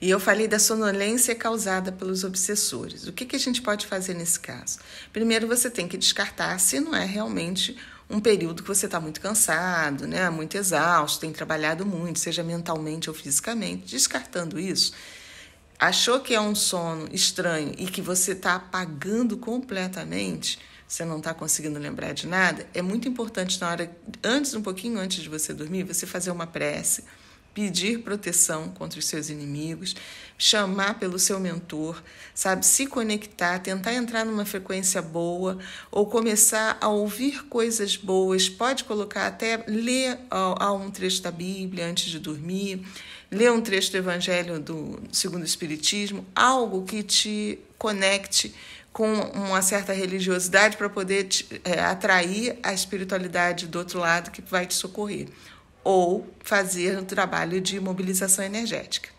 E eu falei da sonolência causada pelos obsessores. O que, que a gente pode fazer nesse caso? Primeiro, você tem que descartar se não é realmente um período que você está muito cansado, né? muito exausto, tem trabalhado muito, seja mentalmente ou fisicamente. Descartando isso, achou que é um sono estranho e que você está apagando completamente, você não está conseguindo lembrar de nada, é muito importante na hora, antes, um pouquinho antes de você dormir, você fazer uma prece pedir proteção contra os seus inimigos, chamar pelo seu mentor, sabe, se conectar, tentar entrar numa frequência boa ou começar a ouvir coisas boas, pode colocar até ler um trecho da Bíblia antes de dormir, ler um trecho do Evangelho do segundo o Espiritismo, algo que te conecte com uma certa religiosidade para poder te, é, atrair a espiritualidade do outro lado que vai te socorrer ou fazer o trabalho de mobilização energética.